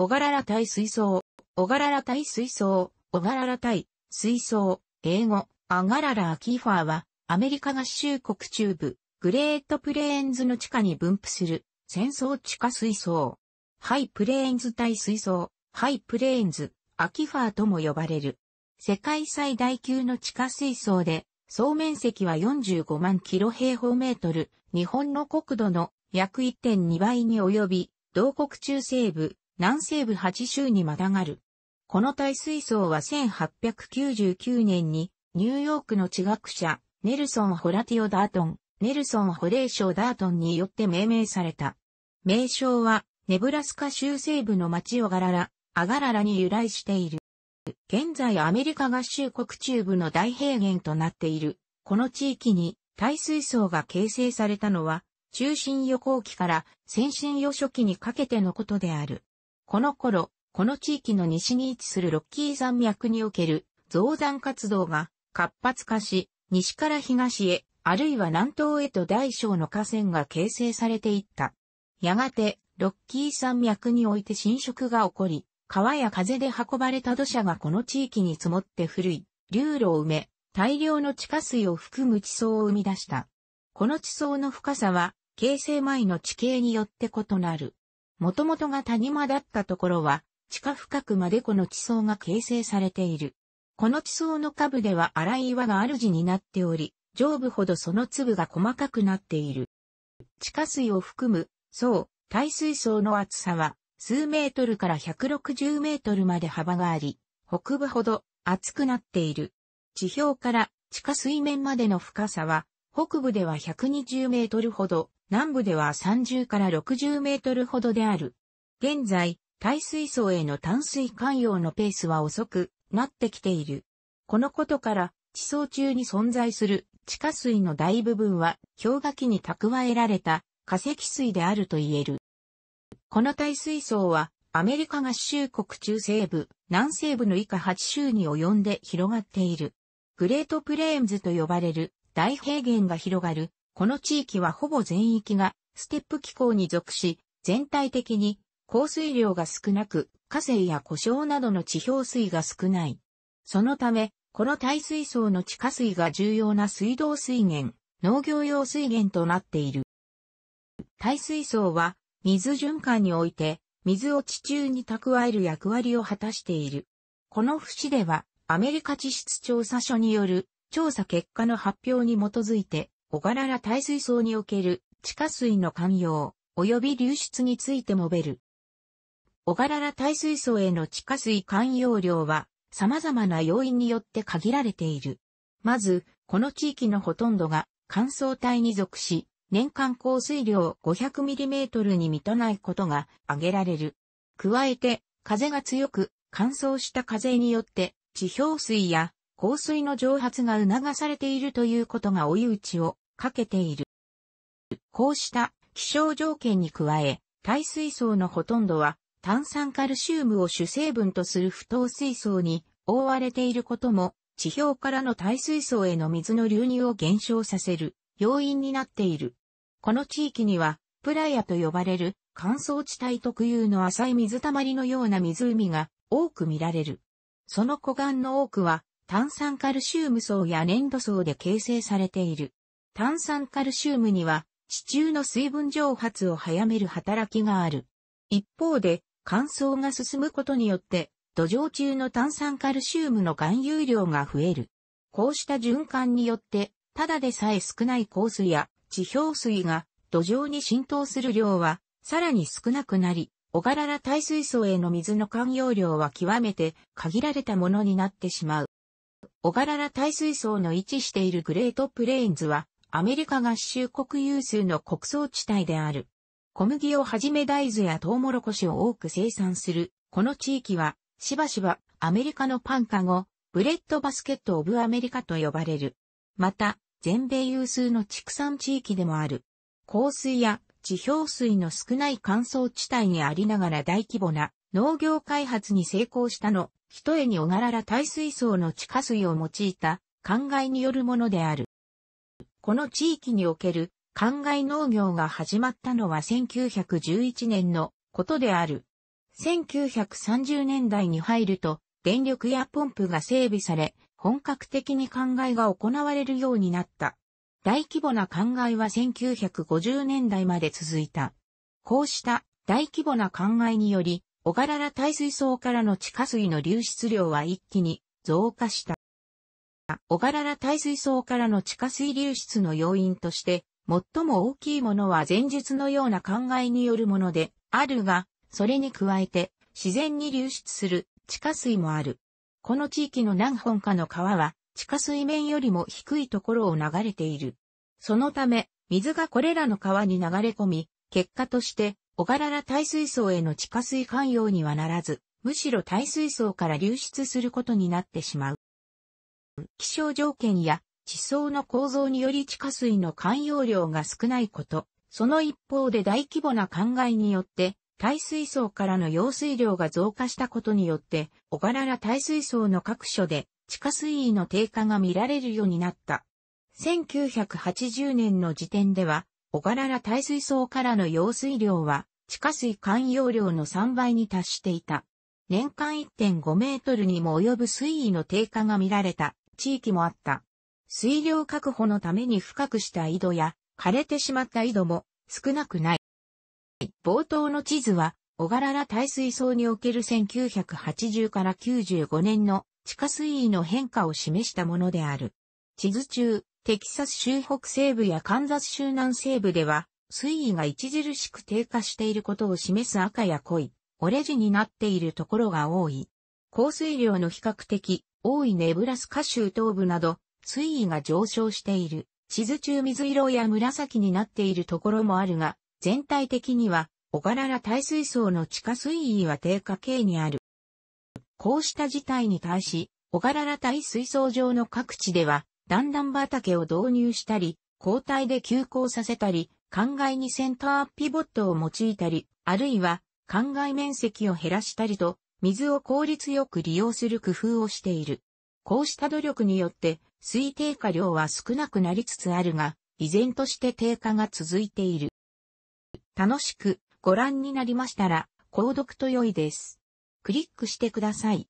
小柄ら対水槽、小柄ら対水槽、小柄ら対水槽、英語、アガララ・アキーファーは、アメリカ合衆国中部、グレートプレーンズの地下に分布する、戦争地下水槽。ハイプレーンズ対水槽、ハイプレーンズ、アキファーとも呼ばれる。世界最大級の地下水槽で、総面積は45万キロ平方メートル、日本の国土の約1.2倍に及び、同国中西部、南西部8州にまたがる。この大水槽は1899年に、ニューヨークの地学者、ネルソン・ホラティオ・ダートン、ネルソン・ホレーショ・ダートンによって命名された。名称は、ネブラスカ州西部の町オガララ、アガララに由来している。現在アメリカ合衆国中部の大平原となっている。この地域に大水槽が形成されたのは、中心予行期から先進予初期にかけてのことである。この頃、この地域の西に位置するロッキー山脈における造山活動が活発化し、西から東へ、あるいは南東へと大小の河川が形成されていった。やがて、ロッキー山脈において侵食が起こり、川や風で運ばれた土砂がこの地域に積もって古い、流路を埋め、大量の地下水を含む地層を生み出した。この地層の深さは、形成前の地形によって異なる。元々が谷間だったところは、地下深くまでこの地層が形成されている。この地層の下部では荒い岩が主になっており、上部ほどその粒が細かくなっている。地下水を含む、層、耐水層の厚さは、数メートルから160メートルまで幅があり、北部ほど厚くなっている。地表から地下水面までの深さは、北部では120メートルほど、南部では30から60メートルほどである。現在、耐水槽への淡水寛容のペースは遅くなってきている。このことから、地層中に存在する地下水の大部分は氷河期に蓄えられた化石水であると言える。この耐水槽はアメリカ合衆国中西部、南西部の以下8州に及んで広がっている。グレートプレーンズと呼ばれる大平原が広がるこの地域はほぼ全域がステップ気候に属し、全体的に降水量が少なく、河川や故障などの地表水が少ない。そのため、この耐水槽の地下水が重要な水道水源、農業用水源となっている。耐水槽は、水循環において、水を地中に蓄える役割を果たしている。この節では、アメリカ地質調査所による調査結果の発表に基づいて、小柄な耐水槽における地下水の寛容、及び流出について述べる。小柄な耐水槽への地下水寛容量は様々な要因によって限られている。まず、この地域のほとんどが乾燥帯に属し、年間降水量 500mm に満たないことが挙げられる。加えて、風が強く、乾燥した風によって、地表水や降水の蒸発が促されているということが追い打ちをかけている。こうした気象条件に加え、耐水槽のほとんどは炭酸カルシウムを主成分とする不等水槽に覆われていることも、地表からの耐水槽への水の流入を減少させる要因になっている。この地域には、プライヤと呼ばれる乾燥地帯特有の浅い水たまりのような湖が多く見られる。その湖岸の多くは炭酸カルシウム層や粘土層で形成されている。炭酸カルシウムには地中の水分蒸発を早める働きがある。一方で乾燥が進むことによって土壌中の炭酸カルシウムの含有量が増える。こうした循環によってただでさえ少ない降水や地表水が土壌に浸透する量はさらに少なくなり、小柄な耐水槽への水の含有量は極めて限られたものになってしまう。小柄な耐水槽の位置しているグレートプレーンズはアメリカ合衆国有数の穀倉地帯である。小麦をはじめ大豆やトウモロコシを多く生産する、この地域は、しばしばアメリカのパンカゴ、ブレッドバスケット・オブ・アメリカと呼ばれる。また、全米有数の畜産地域でもある。香水や地表水の少ない乾燥地帯にありながら大規模な農業開発に成功したの、一重に小柄ら大水槽の地下水を用いた灌漑によるものである。この地域における灌漑農業が始まったのは1911年のことである。1930年代に入ると、電力やポンプが整備され、本格的に灌漑が行われるようになった。大規模な灌漑は1950年代まで続いた。こうした大規模な灌漑により、小柄な耐水槽からの地下水の流出量は一気に増加した。小柄な耐水槽からの地下水流出の要因として、最も大きいものは前述のような考えによるもので、あるが、それに加えて、自然に流出する地下水もある。この地域の何本かの川は、地下水面よりも低いところを流れている。そのため、水がこれらの川に流れ込み、結果として、小柄な耐水槽への地下水寛容にはならず、むしろ耐水槽から流出することになってしまう。気象条件や地層の構造により地下水の寛容量が少ないこと、その一方で大規模な灌漑によって、耐水層からの用水量が増加したことによって、小柄な耐水層の各所で地下水位の低下が見られるようになった。1980年の時点では、小柄な耐水層からの用水量は、地下水寛容量の3倍に達していた。年間1.5メートルにも及ぶ水位の低下が見られた。地域もあった。水量確保のために深くした井戸や枯れてしまった井戸も少なくない。冒頭の地図は小柄な耐水槽における1980から95年の地下水位の変化を示したものである。地図中、テキサス州北西部やカンザス州南西部では、水位が著しく低下していることを示す赤や濃い、オレンジになっているところが多い。降水量の比較的多いネブラスカ州東部など、水位が上昇している。地図中水色や紫になっているところもあるが、全体的には、小柄な大水槽の地下水位は低下系にある。こうした事態に対し、小柄な大水槽上の各地では、段々畑を導入したり、交代で休校させたり、灌漑にセンターピボットを用いたり、あるいは、灌漑面積を減らしたりと、水を効率よく利用する工夫をしている。こうした努力によって、水低下量は少なくなりつつあるが、依然として低下が続いている。楽しくご覧になりましたら、購読と良いです。クリックしてください。